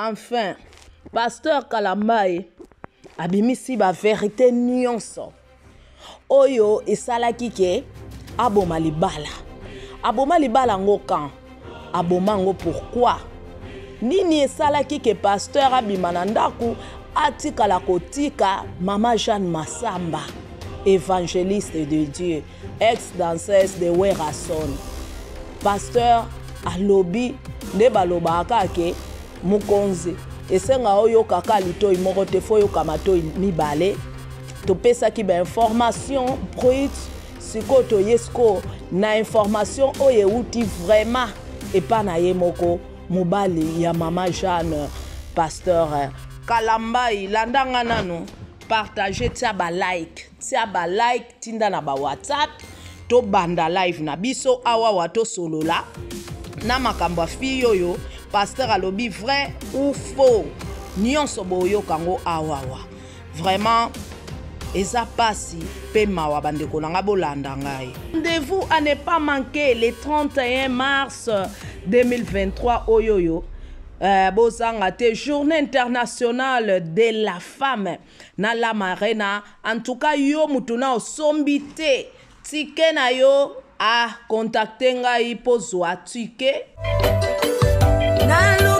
Enfin, Pasteur Kalamaï abimisi ba vérité nyonso. Oyo et ke aboma bala... Aboma bala ngo kan? Aboma ngo pourquoi? Nini et ke pasteur abimanandaku Atikalakotika, la kotika mama Jeanne Massamba, évangéliste de Dieu, ex-danseuse de Son... Pasteur alobi ne balobaka ke mokonzi esenga oyoka ka litoi moko te fo oyoka matoi mibale topesaki bainformation brute sikoyo toye sikoyo na information oyo euti vraiment epa na ye moko mobali ya mama jeanne pasteur kalambai landanga nanu partage tia balike tia balike tinda na bawhatsapp tobanda live na biso awawa tosolola na makambo ya fille oyo à alobi vrai ou faux nyonso boyoka kango awawa vraiment eza ça pe mawa bandeko na nga bolanda ngai rendez-vous à ne pas manquer le 31 mars 2023 oyoyo euh, bozanga te journée internationale de la femme na la marena en tout cas yo mutuna na tike na yo contacter ngai La luz.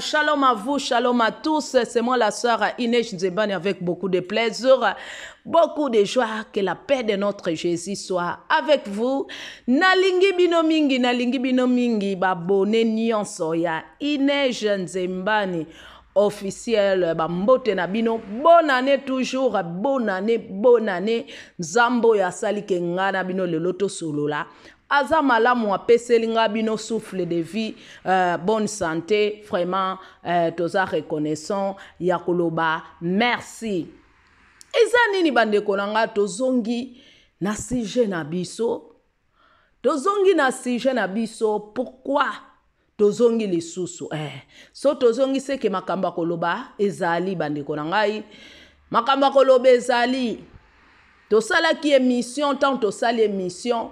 Shalom à vous, shalom à tous. C'est moi la sœur Inej Nzebani avec beaucoup de plaisir, beaucoup de joie. Que la paix de notre Jésus soit avec vous. Nalingi binomingi, nalingi binomingi, babone nyonso ya Inej Nzembani officiel bambote na bonne année toujours bonne année bonne année nzambo ya sali ke ngai le loto aza malamu apeseli nga bino souffle de vie euh, bonne santé vraiment euh, toza reconnaissant ya koloba merci eza nini bandeko na nga tozongi na sujet na biso tozongi na sujet na biso pourkui tozongi lisusu eh. so tozongi seke makambo ya koloba ezali bandeko na ngai makambo ya koloba ezali tosalaki émission ntango tosali émission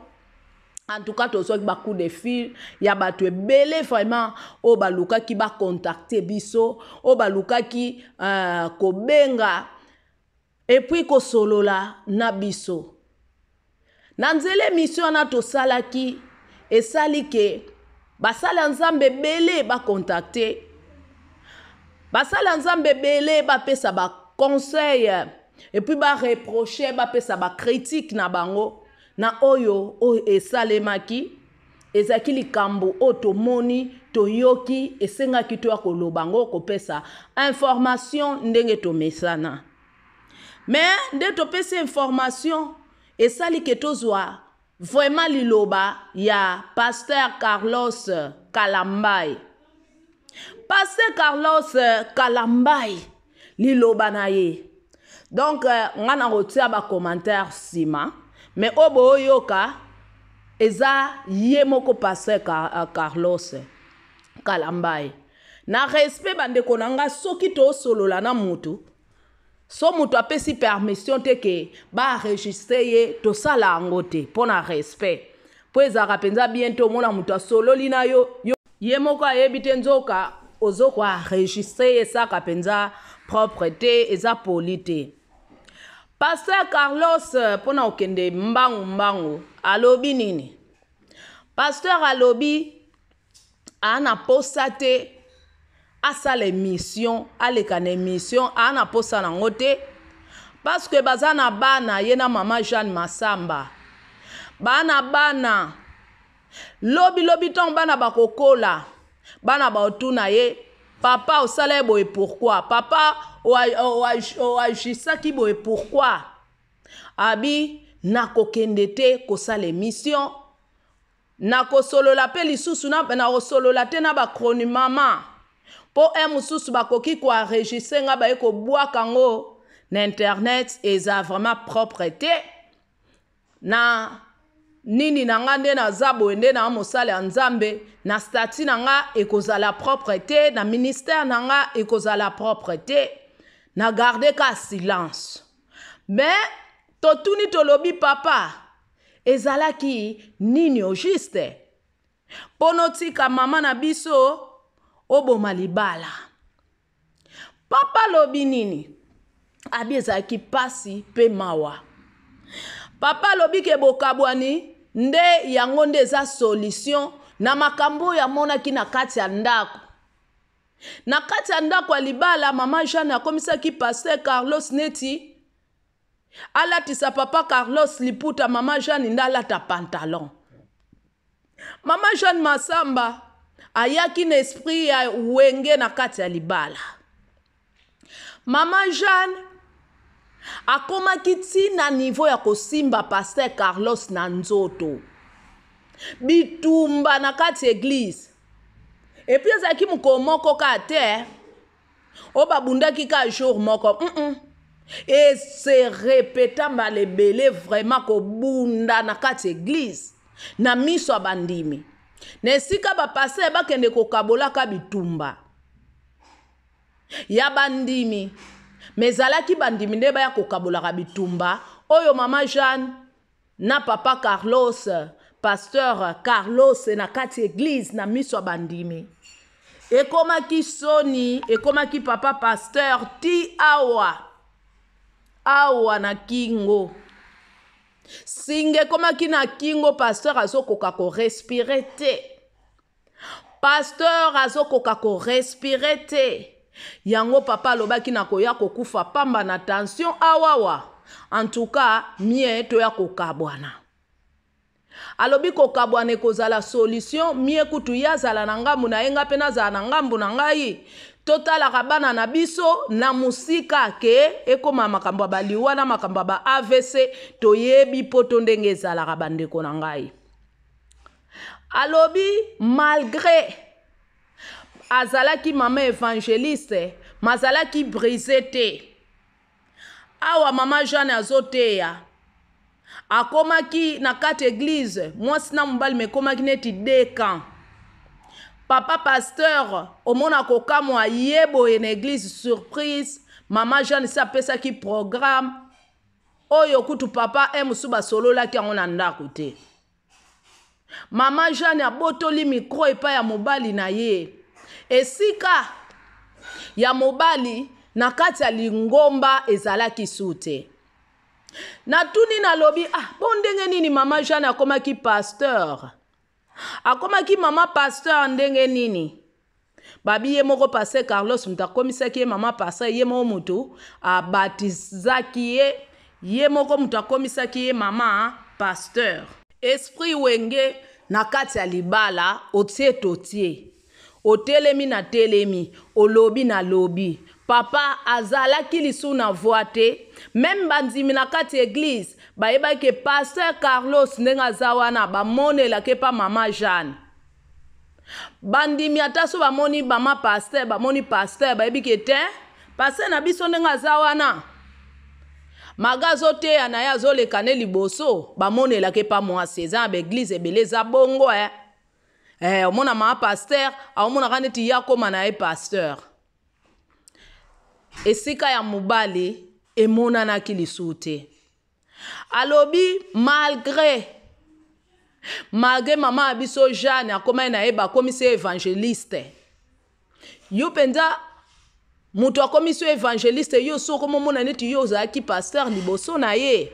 en tout cas tozwaki bacour de fil ya bato ebele vraiment oyo oh, balukaki bakontakte biso oyo oh, balukaki uh, kobenga epuis kosolola na biso na nzela emission wana tosalaki esali ke basali ya nzambe ebele bakontakte basali ya nzambe ebele bapesa baconseil epuis bareproche bapesa bakritike na bango na oyo oyo esalemaki ezalaki likambo oyo tomoni toyoki esengaki to ya koloba yango kopesa information ndenge tomesana me nde topesi information esali ke tozwa vraimen liloba ya paster carlos kalambai paster carlos kalambai liloba na ye donk euh, nga na kotia bacommentaire nsima me oyo boyoka eza ye moko paster euh, carlos kalambai na respect bandeko na ngai soki toosolola na motu so moto apesi permission te ke baenregistre ye tosala yango te mpo na respect mpo ezalaka mpenza bien te omona moto asololi na yo ye moko ayebi te nzoka ozokwa enregistre ye esaka mpenza propre te eza poli te paster carlos mpona kokende mbangu mbangu alobi nini paster alobi aa na posa te asala émission aleka na émission aa na posa nango te parceke baza na bana ye na mama jeanne masamba baa na bana lobilobi ntongo bana bakokola bana baotuna ye papa osala ye boye pourkui papa oagisaki boye pourkui abi nakokende te kosala émission nakosolola mpe lisusu nakosolola te na bakroni mama mpo e mosusu bakoki koaregise nga baye kobwaka yango na internet eza vraiment propre te na nini na nga nde naza boye nde na mosala ya nzambe na stati na nga ekozala propre te na ministère na nga ekozala propre te na garde ka silence me totuni tolobi papa ezalaki nini au juste mpo notika mama na biso oboma libala papa alobi nini abi ezalaki pasi mpe mawa papa alobi ke bokabwani nde yango nde eza solution na makambo oyo amonaki na kati ya ndako na kati ya ndako ya libala mama jeanne akomisaki paster carlos neti alatisa papa carlos liputa mama jeanne nde alata pantalon mama jeanne masamba ayaki na esprit ya wenge na kati ya libala mama jeanne akomaki ntina nivo ya kosimba paster carlos na nzoto bitumba na kati ya eglize epi ezalaki mokolo moko ka te oyo babundaki ka jour moko mm -mm. ese repeta mbala ebele vraiment kobunda na kati eglize na miso ya bandimi na esika bapaster bakende kokabolaka bitumba ya bandimi me ezalaki bandimi nde baya kokabolaka bitumba oyo mama jeanne na papa carlos paster carlos na kati eglize na miso ya bandimi ekomaki soni ekomaki papa paster ti awa awa na kingo singa ekomaki na kingo paster azokoka korespire te paster azokoka korespire te yango papa alobaki na koya kokufa pamba na tension awawa en tout cas mie toya kokabwana alobi kokabwana ekozala solution mie kutu ye azala na ngambu na ye nga mpe nazala na ngambu na ngai totalaka bana na biso na mosika ke ekoma makambo ya baliwa na makambo ya ba avc toyebi mpo to ndenge ezalaka bandeko na ngai alobi malgré azalaki mama évangéliste mazalaki brise te awa mama jeanne azoteya akomaki na kati eglize mwasi na mobali mekomaki neti de camp papa paster omona akokamwa ye boye na eglize surprise mama jeane se apesaki programe oyo kutu papa e mosu basololaki yango na ndako te mama jeane abotoli mikro epai ya mobali na ye esika ya mobali na kati ya lingomba ezalaki su te natuni nalobi ah mpo ndenge nini mama jeanne akomaki pasteur akomaki mama pasteur ndenge nini babi ye moko pase carlos moto akomisaki ye mama pasteur ye moko motu abatizaki ye ye moko moto akomisaki ye mama pasteur esprit wenge na kati ya libala otie totie otelemi na telemi olobi na lobi papa azalaki lisu na voi te meme bandimi na kati ya eglize bayebaki ke paster carlos ndenge aza wana bamonelaki epa mama jeanne bandimi ata so bamoni mama paster bamoni paster bayebi ke te paster na biso ndenge aza wana maga azoteya na ye azoleka nde liboso bamonelaki epa mwasi eza na baeglize ebele eza bongo e eh. eh, omona mama paster aomonaka neti ya koma na ye paster esika ya mobali emonanaki lisusu te alobi malgré malgré mama na biso jeanne akomai na ye bakomisi evangeliste yo mpenza moto akomisi yo evangeliste yo soko momona neti yo ozalaki paster liboso na ye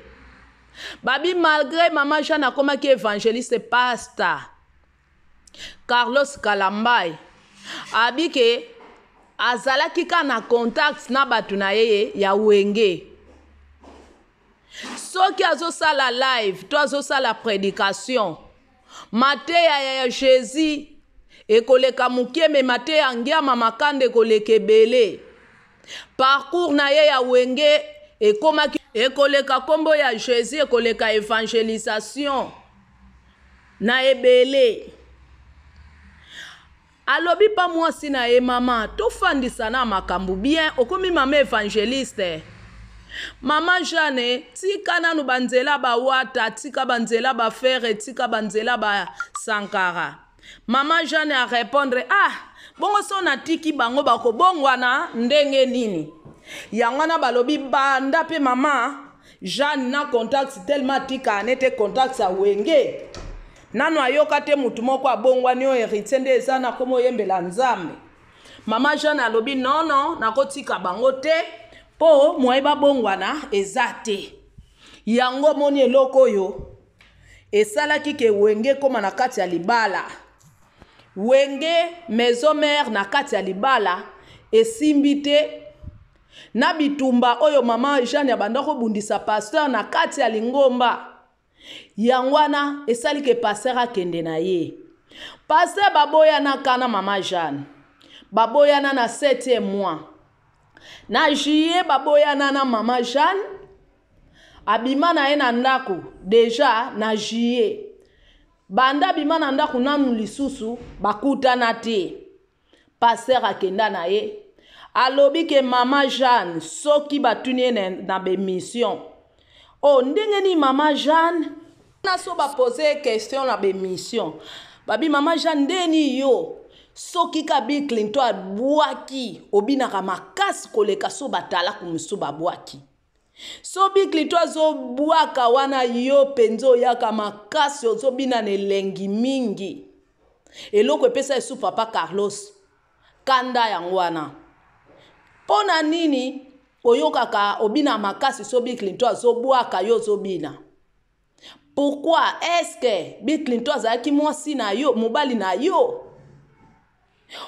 babi malgré mama jeanne akomaki evangeliste pasteur carlos kalambai abi ke azalaki kaka na contact na bato na ye ye ya wenge soki azosala live to azosala prédication mateya ya jésus ekoleka mokieme mateya ya ngiama makanda ekoleka ebele parcours na ye ya wenge ekomaki ekoleka nkombo ya jésus ekoleka évangélisation na ebele alobi mpa mwasi na ye mama tofandisa na makambo bien okomi mama evangeliste mama jeane tika nanu banzela bawata tika banzela bafere tika banzela basankara mama jeane arépondre ah bongo so natiki bango bakobongwana ndenge nini yango wana balobi banda mpe mama jeane na contact telema tika ane te contact awenge nanu ayoka te mutu moko abongwani oyo héritier nde eza na komi oyembela nzambe mama jeane alobi nono nakotika bango te mpo moye babongwana eza te yango moni eloko oyo esalaki ke wenge koma na kati ya libala wenge maison mare na kati ya libala esimbi te na bitumba oyo mama jeane abanda kobundisa paster na kati ya lingomba yango wana esali ke paster akende na ye paster baboyanaka na mama jeanne baboyana na 7e mois na juillet baboyana na mama jeanne abima na ye na ndako deja na juillet banda bima na ndako nanu lisusu bakutana te paster akenda na ye alobi ke mama jeanne soki batuni ye na, na bemission o oh, ndenge nini mama jeanne na so bapose question na bemission babi mama jean ndeni yo soki ka bill clinton abwaki obinaka makasi koleka so batalaku mosusu babwaki so bill clinton azobwaka wana yo mpenza oyaka makasi ozobina na elengi mingi eloko epesa esu papa carlos kanda yango wana mpo na nini oyokaka obina makasi so bill clinton azobwaka yo ozobina pourquoi eske bill clinton azalaki mwasi na yo mobali na yo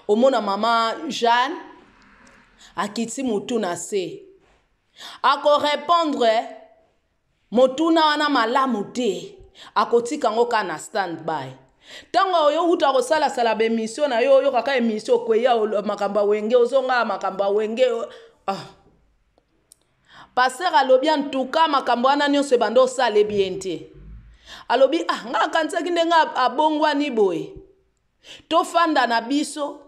omona mama jeanne akiti motu na se akorépondre motuna wana malamu te akotika yango kaka na standby ntango oyouta kosalasala bemisio na yo oyoka ka emisio okweya makambo awenge ozongaa makambo awenge ah. paster alobi antuka makambo wana nyonso ebanda osala ebien te alobi ah nga akanisaki ndenge abongwani boye tofanda na biso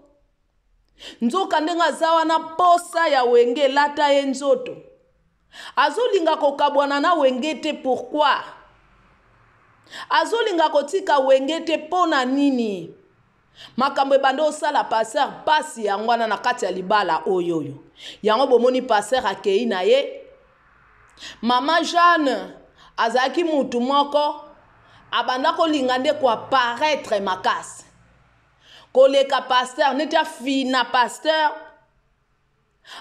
nzoka ndenge aza wana posa ya wenge elata ye nzoto azolinga kokabwana na wenge te pourkui azolinga kotika wenge te mpo na nini makambo ebandi osala paster pasi yango wana na kati ya libala oyo oyo yango bomoni paster akei na ye mama jeanne azalaki mutu moko abanda kolinga nde koapparaître makasi koleka paster neti afina paster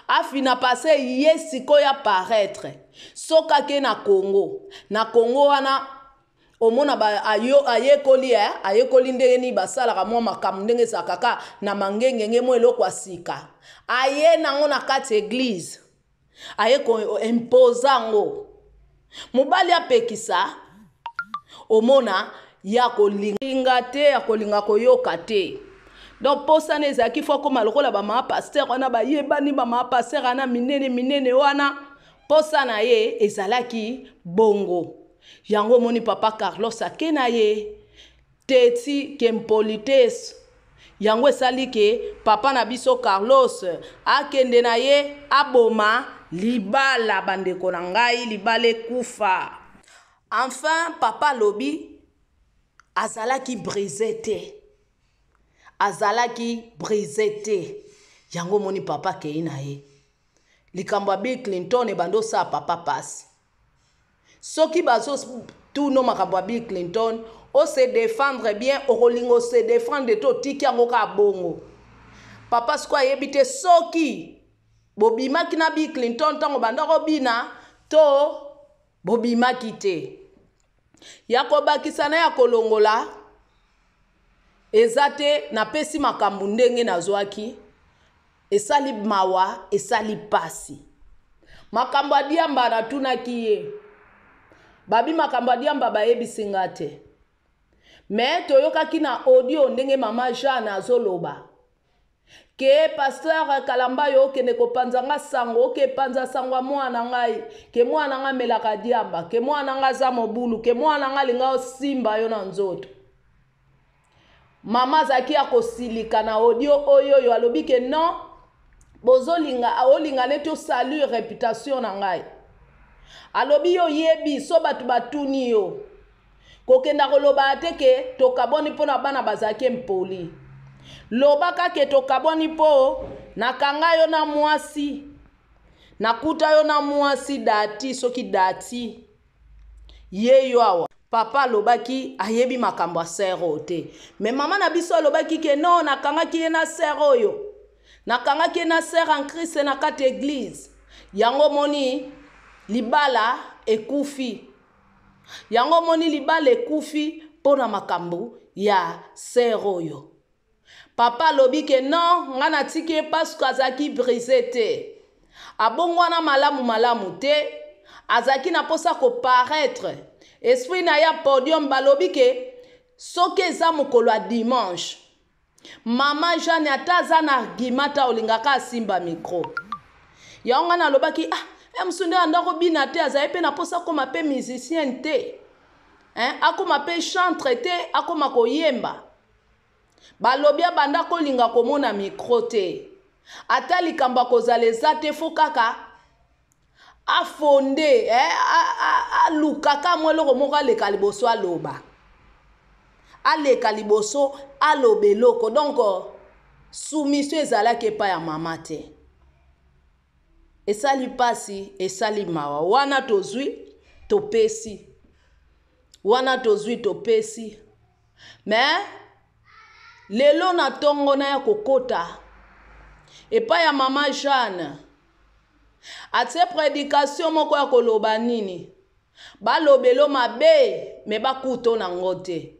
afina paster ye sikoyo apparaître soki ake na kongo na kongo wana omona ayekoli eh? ayekoli ndenge nini basalaka mwa makambo ndenge ezala kaka na mangengenge mwa eloko ya sika aye nango na kati eglize aye koimposa yango mobali apekisa omona ya kolinga te ya kolinga koyoka te donc mposana ezalaki fo akóma lokola bamama paster wana bayebani bamama paster wana minene minene wana mposa na ye ezalaki bongo yango omoni papa carlos ake na ye te ti kempolites yango esali ke papa na biso carlos akende na ye aboma libala bandeko na ngai libala ekufa enfin papa alobi azalaki brise te azalaki brise te yango omoni papa akei na ye likambo ya bill clinton ebandi osala papa mpasi soki bazotuno makambo ya bill clinton ose défendre bien okolinga ose défendre te otiki yango kaka bongo papa siko ayebi te soki bobimaki na bill clinton ntango bandako bina to bobimaki te ya kobakisana ya kolongola eza te napesi makambo ndenge nazwaki esali mawa esali pasi makambo adiamba natunaki ye babi makambo adiamba bayebisi nga te me toyokaki na audio ndenge mama jeanne azoloba ke paster kalamba yo okende kopanza nga sango oke panza sango ya mwana ngai ke mwana nga amelaka diamba ke mwana nga aza mobulu ke mwana nga alinga osimba yo na nzoto mama azalaki ya kosilika na audio oyo oyo alobi ke non bozolinga olinga neti osali reputation na ngai alobi yo yebi so bato batuni yo kokenda koloba te ke tokaboni mpo na bana bazalaki mpoli loba kaka tokabwani mpo nakanga yo na mwasi nakuta yo na mwasi dati soki dati ye yo awa papa alobaki ayebi makambo ya ser oyo te me mama na biso alobaki ke no nakangaki ye na ser oyo nakangaki ye na ser en krist na kati eglize yango moni libala ekufi yango moni libala ekufi mpo na makambo ya ser oyo papa alobi ke non nga natiki ye pasuka azalaki brise te abongwana malamu malamu te azalaki na mposa koparaître esprit na ye ya podium balobi ke soki eza mokolo ya dimanche mama jeane ata aza na arguma ta olingaka asimba mikro yango nga nalobaki ah e eh, mosu nde andako bina te azali mpe na mposa akóma mpe musicienne te akóma mpe chantre te akóma koyemba balobi abanda kolinga komona mikro te ata likambo akozala eza te fo kaka afonde eh, alukaka mwa eloko moko aleka liboso aloba aleka liboso aloba eloko donc soumission ezalaki epai ya mama te esali mpasi esali mawa wana tozwi topesi wana tozwi topesi mais lelo na ntongo na ya kokota epai ya mama jeane atie prédication moko ya koloba nini balobelo mabe me bakuto nango te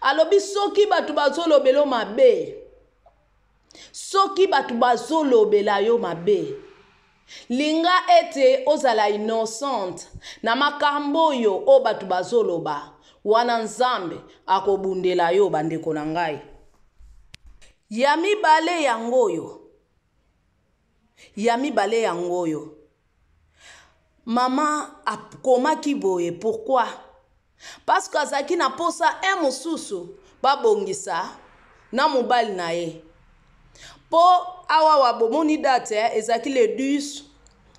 alobi soki bato bazolobelo mabe soki bato bazolobela yo mabe linga ete ozala innocente na makambo oyo oyo bato bazoloba wana nzambe akobundela yo bandeko na ngai ya mibale yango oyo ya mibale yango oyo mama akomaki boye pourkui parce que azalaki na posa e mosusu babongisa na mobali na ye mpo awa wa bomoni date eh, ezalaki le 10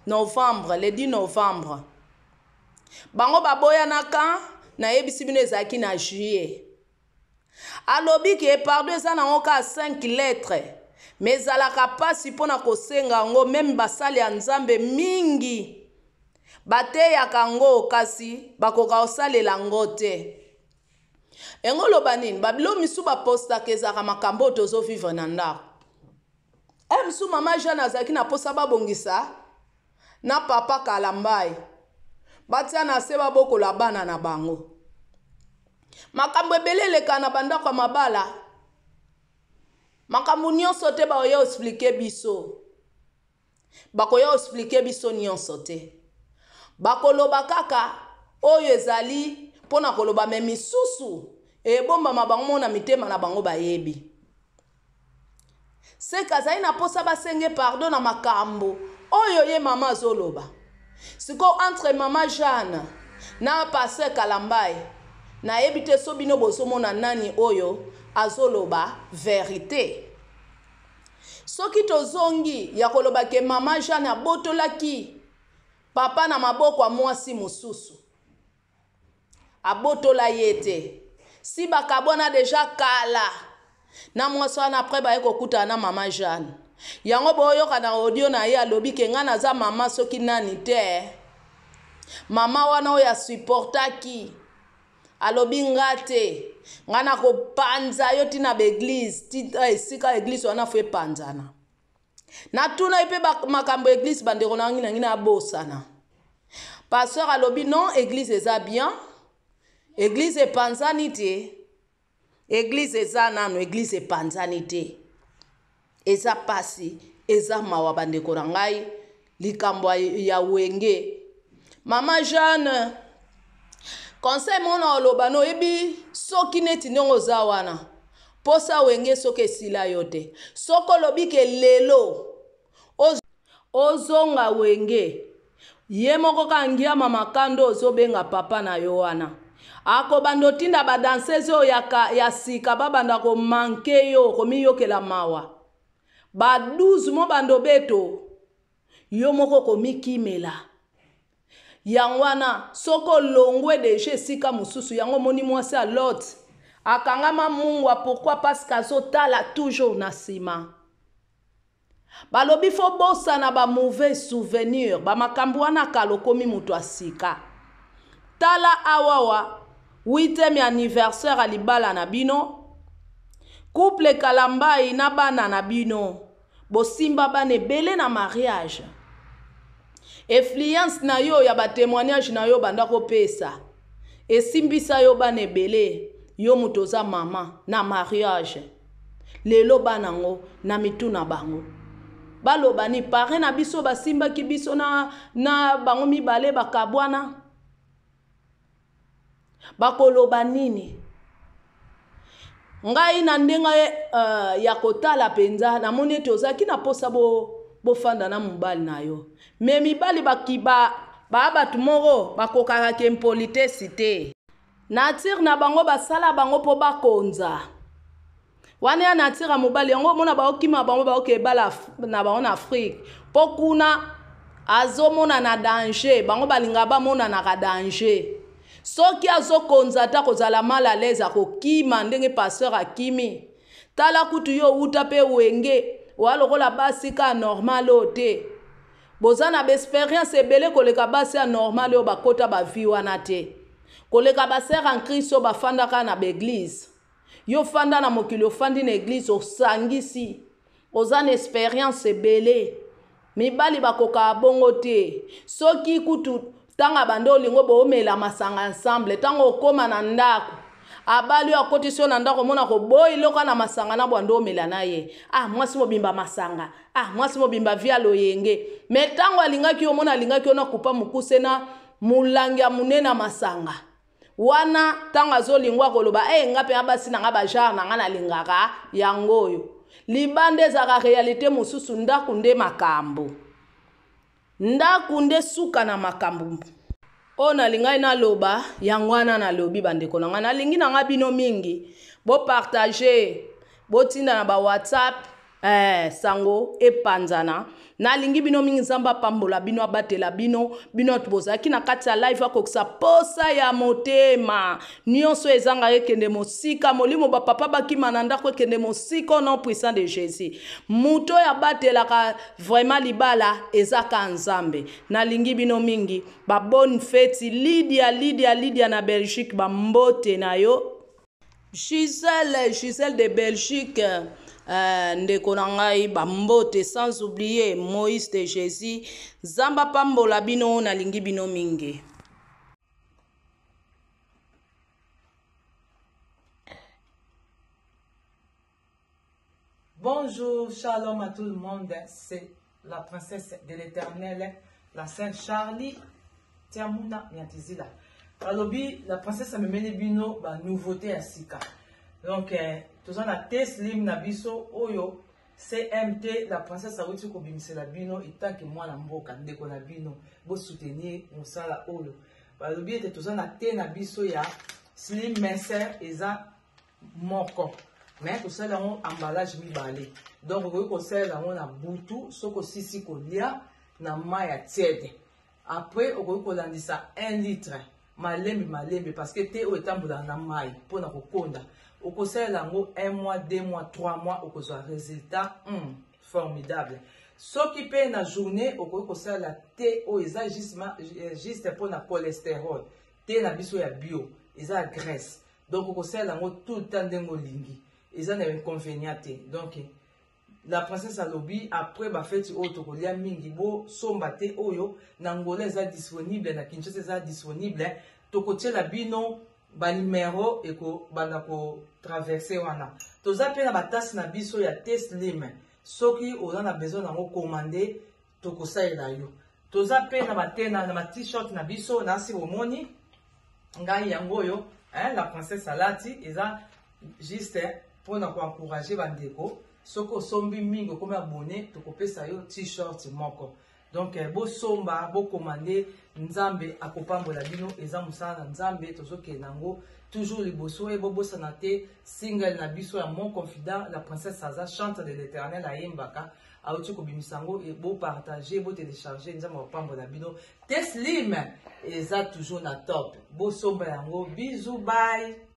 novembre le 10 novembre bango baboyanaka nayebisi bino ezalaki na juillet alobi ke pardon eza nango ka 5 lettre me ezalaka mpasi mpona kosenga yango meme basali ya nzambe mingi bateyaka yango kasi bakoka kosalela yango te yango oloba nini babilo misu bapostaka ezalaka makambo oyo tozovivre na ndako e misu mama jeane azalaki na mposa babongisa na papa kalambai batia na se babokola bana na bango makambo ebele eleka na bandako ya mabala makambo nyonso te bakoya explike biso bakoya explike biso nyonso te bakoloba kaka oyo ezali mpona koloba me misusu ebombama bango na mitema na bango bayebi seka azali na mposa basenge pardon na makambo oyo ye mama azoloba sikoyo entre mama jeanne na paster kalambai nayebi te so bino bozomona nani oyo azoloba verité soki tozongi ya koloba ke mama jeanne abotolaki papa na maboko ya mwasi mosusu abotola ye te si bakabwana deja kala na mwasi wana apres baye kokutana na mama jeanne yango boyoka na audio na ye alobi ke ngai naza mama soki nani te mama wana oyo asuportaki alobi nga te ngai nakopanza yo ntina baeglize tina eh, esika eglize wana fo epanzana natuna ye mpe makambo eglize bandeko nangi nangi nabosana paster alobi non eglize eza bien eglize epanzani te eglize eza nano eglize epanzani te eza pasi eza mawa bandeko na ngai likambo ya wenge mama jeanne conseil mona oloba na oyebi soki neti ndenge oza wana mposa wenge soki esila yo te soki olobi ke lelo ozonga wenge ye moko kangiama makando ozobenga papa na yo wana akobanda otinda badanseuse oyo ya sika babanda komanke yo komiyokela mawa baduzu mo bandobeto yo moko komikimela yango wana soki olongwe deja esika mosusu yango moni mwasi alot akangama mungwa pourkui parceke azotala toujours na nsima balobi fo bosana bamauvais souvenir bamakambo wana kala okomi moto asika tala awawa 8e anniversaire ya libala na bino couple kalambai na bana na bino bosimba bana ebele na mariage efluence na yo ya batémoignage na yo banda kopesa esimbisa yo bana ebele yo moto oza mama na mariage lelo banango na mitu na bango baloba ni pare na biso basimbaki biso na, na bango mibale bakabwana bakoloba nini ngai na ndenga uh, ya kotala mpenza namoni ete ozalaki na mposa bofanda bo na mobali na yo me mibali bakiba baa bato moko bakokaka ke mpolitesi te natire na bango basala bango mpo bakonza wana ya natire ya mobali yango omona baokima bango baoke ebala na bango na afrike mpo kuna azomona na danger bango balinga bamonanaka danger soki azokonza ata kozala mal alaise akokima ndenge paster akimi tala kutu yo outa mpe wenge oya lokola basi ka anormal oyo te boza na baexpérience ebele koleka basi anormal oyo bakota bavi wana te koleka baser en krist oyo bafandaka na baeglize yo fanda na mokili ofandi na eglize osangisi oza na expérience ebele mibali bakokaka bongo te soki kutu ntango abanda olingo boomela masanga ensemble ntango okóma na ndako abali oyo akotisi oyo na ndako omona koboyi eloko na masanga na bwanda omela na ye ah mwasi mobimba masanga ah mwasi mobimba via loyenge me ntango alingaki yo omona alingaki yo na kupa mokuse na molangi ya monene ya masanga wana ntango azolingwa akoloba e eh, nga mpenga basi na nga bajare na nga nalingaka yango oyo libanda ezalaka realite mosusu ndako nde makambo ndaku nde suka na makambo oyo nalingi ngai naloba yango wana nalobi bandeko na ngai nalingi na ngai bino mingi bopartage botinda na bawhatsapp eh, sango epanzana nalingi bino mingi nzambe apambola bino abatela bino bino tobozalaki na kati ya live akokisa posa ya motema nyonso ezangaka ekende mosika molimo bapapa bakima na ndako ekende mosika o nom puissant de jésus moto oyo abatelaka vraimen libala ezaka nzambe nalingi bino mingi babone feti lidia lidia lidia na belgique bambote na yo gisele gisele de belgique Euh, ndeko na ngai bambote sans oublier moïse de jésus nzambe apambola bino nalingi bino mingi Bonjour, shalom à tout le monde. C'est la princesse de l'éternel, la sainte Charlie Tiamuna Nyatizila. Alobi, la princesse Amemene Bino, ba nouveauté à Sika. donc eh, toza na te slim na biso oyo cmt la princesse awuti kobimisela bino etake mwana mboka ndeko na bino bosoutenir mosala oyo balobi ete toza na te na biso ya slim mincer eza moko me tosala yango emballage mibale donc okoki kosalela yango na butu soki osisi kolia na mai ya tiede apres okoki kolandisa 1 litre malembe malembe parce que te oyo etambolaka na mai mpona kokonda okosalela yango 1 mois 2 mois 3 mois okozwa résultat mm, formidable soki mpe na journée okoki kosalela te oyo eza juste eh, mpona cholestérol te na biso ya bio eza ya graisse donc okosalela yango tout le temps ndenge olingi eza na inconvénient te donc la princesse alobi après bafeti oyo tokolia mingi bosomba te oyo na ngola eza disponible na kinshasa eza disponible tokotiela bino balimero ekobanda kotraverse wana toza mpe na batasi na biso ya teslim soki oza na besoin yango komande tokosalela yo toza mpe na batena na batishirt na biso nasi bomoni ngai yango oyo eh, la princesse alati eza juste mpona koencourage bandeko soki osombi mingi okomi abone tokopesa yo t-shirt moko donk eh, bosomba bokoma nde nzambe akopambola bino eza mosala na nzambe tozokende yango toujours liboso ye eh, bobosana te single na biso ya mon confident la princesse aza chantre de l'éternel ayembaka auti kobimisa yango eh, bopartage botelecharge nzambe akopambola bino teslim eza toujours na top bosomba yango bizu bye